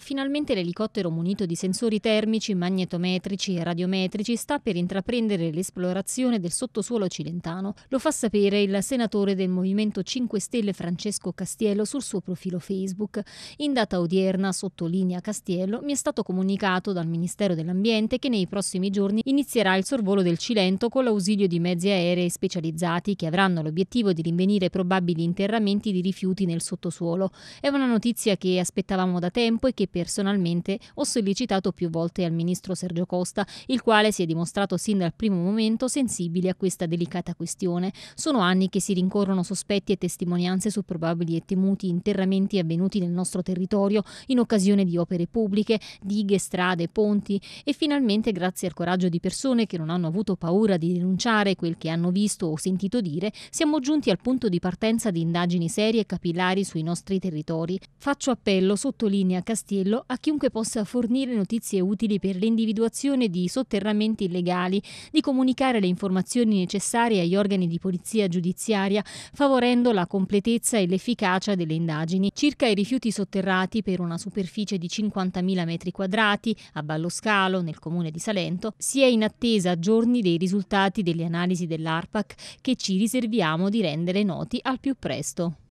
finalmente l'elicottero munito di sensori termici, magnetometrici e radiometrici sta per intraprendere l'esplorazione del sottosuolo cilentano. Lo fa sapere il senatore del Movimento 5 Stelle Francesco Castiello sul suo profilo Facebook. In data odierna, sottolinea Castiello, mi è stato comunicato dal Ministero dell'Ambiente che nei prossimi giorni inizierà il sorvolo del Cilento con l'ausilio di mezzi aerei specializzati che avranno l'obiettivo di rinvenire probabili interramenti di rifiuti nel sottosuolo. È una notizia che aspettavamo da tempo e che personalmente ho sollecitato più volte al ministro Sergio Costa, il quale si è dimostrato sin dal primo momento sensibile a questa delicata questione. Sono anni che si rincorrono sospetti e testimonianze su probabili e temuti interramenti avvenuti nel nostro territorio in occasione di opere pubbliche, dighe, strade, ponti e finalmente grazie al coraggio di persone che non hanno avuto paura di denunciare quel che hanno visto o sentito dire, siamo giunti al punto di partenza di indagini serie e capillari sui nostri territori. Faccio appello, sottolinea Castiglione, Castello a chiunque possa fornire notizie utili per l'individuazione di sotterramenti illegali, di comunicare le informazioni necessarie agli organi di polizia giudiziaria, favorendo la completezza e l'efficacia delle indagini. Circa i rifiuti sotterrati per una superficie di 50.000 metri quadrati a Balloscalo, nel comune di Salento, si è in attesa a giorni dei risultati delle analisi dell'ARPAC che ci riserviamo di rendere noti al più presto.